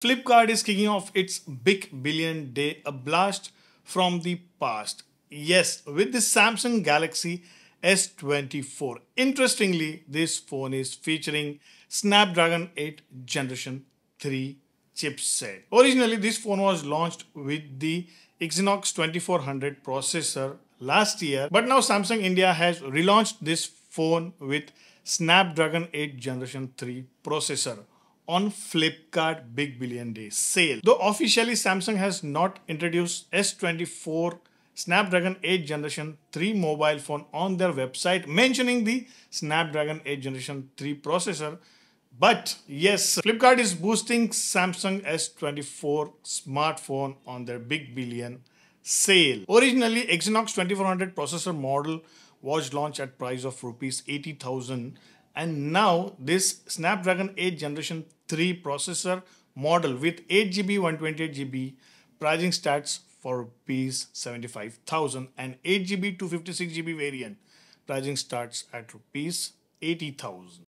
Flipkart is kicking off its Big Billion Day, a blast from the past. Yes, with the Samsung Galaxy S24. Interestingly, this phone is featuring Snapdragon 8 Generation 3 chipset. Originally, this phone was launched with the Exynos 2400 processor last year, but now Samsung India has relaunched this phone with Snapdragon 8 Generation 3 processor on Flipkart Big Billion Day sale. Though officially Samsung has not introduced S24 Snapdragon 8 Generation 3 mobile phone on their website mentioning the Snapdragon 8 Generation 3 processor, but yes, Flipkart is boosting Samsung S24 smartphone on their Big Billion sale. Originally, Exynos 2400 processor model was launched at price of rupees 80,000 and now this Snapdragon 8 generation 3 processor model with 8GB 128GB pricing starts for Rs. 75,000 and 8GB 256GB variant pricing starts at rupees 80,000